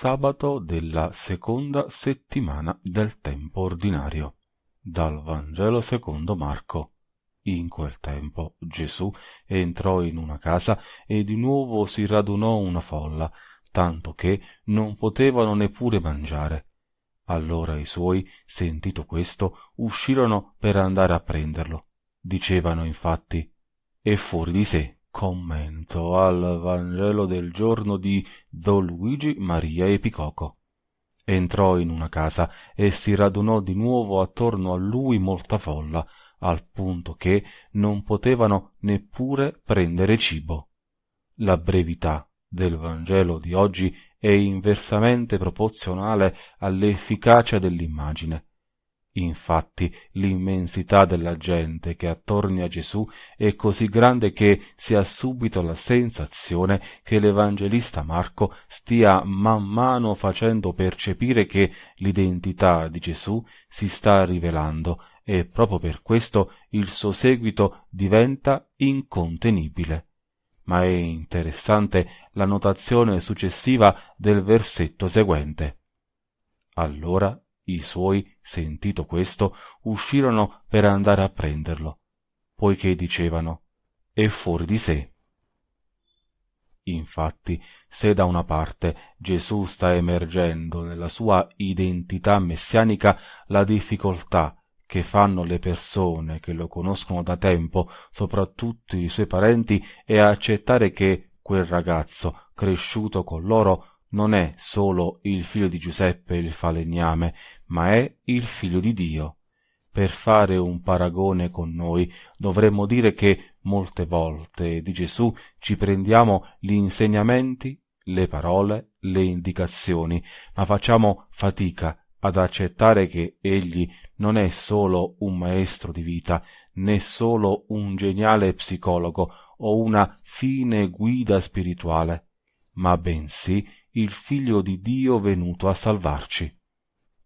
sabato della seconda settimana del tempo ordinario. Dal Vangelo secondo Marco. In quel tempo Gesù entrò in una casa e di nuovo si radunò una folla, tanto che non potevano neppure mangiare. Allora i suoi, sentito questo, uscirono per andare a prenderlo. Dicevano infatti è fuori di sé Commento al Vangelo del giorno di Don Luigi Maria Epicoco. Entrò in una casa e si radunò di nuovo attorno a lui molta folla, al punto che non potevano neppure prendere cibo. La brevità del Vangelo di oggi è inversamente proporzionale all'efficacia dell'immagine Infatti l'immensità della gente che attorni a Gesù è così grande che si ha subito la sensazione che l'Evangelista Marco stia man mano facendo percepire che l'identità di Gesù si sta rivelando e proprio per questo il suo seguito diventa incontenibile. Ma è interessante la notazione successiva del versetto seguente. Allora i suoi, sentito questo, uscirono per andare a prenderlo, poiché dicevano è fuori di sé. Infatti, se da una parte Gesù sta emergendo nella sua identità messianica la difficoltà che fanno le persone che lo conoscono da tempo, soprattutto i suoi parenti, è accettare che quel ragazzo, cresciuto con loro, non è solo il figlio di Giuseppe il falegname, ma è il figlio di Dio. Per fare un paragone con noi dovremmo dire che molte volte di Gesù ci prendiamo gli insegnamenti, le parole, le indicazioni, ma facciamo fatica ad accettare che egli non è solo un maestro di vita, né solo un geniale psicologo o una fine guida spirituale, ma bensì il Figlio di Dio venuto a salvarci.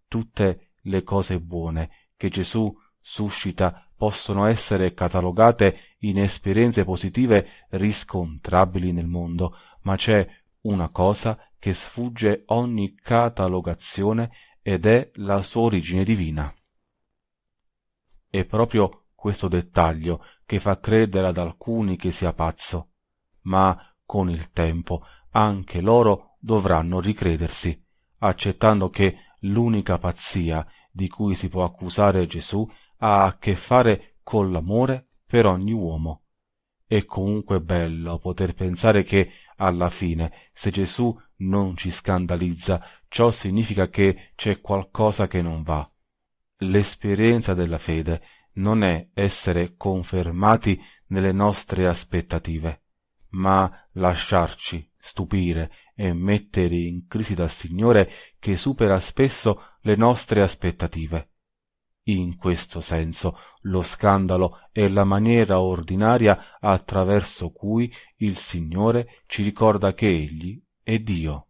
Tutte le cose buone che Gesù suscita possono essere catalogate in esperienze positive riscontrabili nel mondo, ma c'è una cosa che sfugge ogni catalogazione ed è la sua origine divina. È proprio questo dettaglio che fa credere ad alcuni che sia pazzo, ma con il tempo anche loro dovranno ricredersi, accettando che l'unica pazzia di cui si può accusare Gesù ha a che fare con l'amore per ogni uomo. È comunque bello poter pensare che, alla fine, se Gesù non ci scandalizza, ciò significa che c'è qualcosa che non va. L'esperienza della fede non è essere confermati nelle nostre aspettative, ma lasciarci stupire e mettere in crisi dal Signore che supera spesso le nostre aspettative. In questo senso lo scandalo è la maniera ordinaria attraverso cui il Signore ci ricorda che Egli è Dio.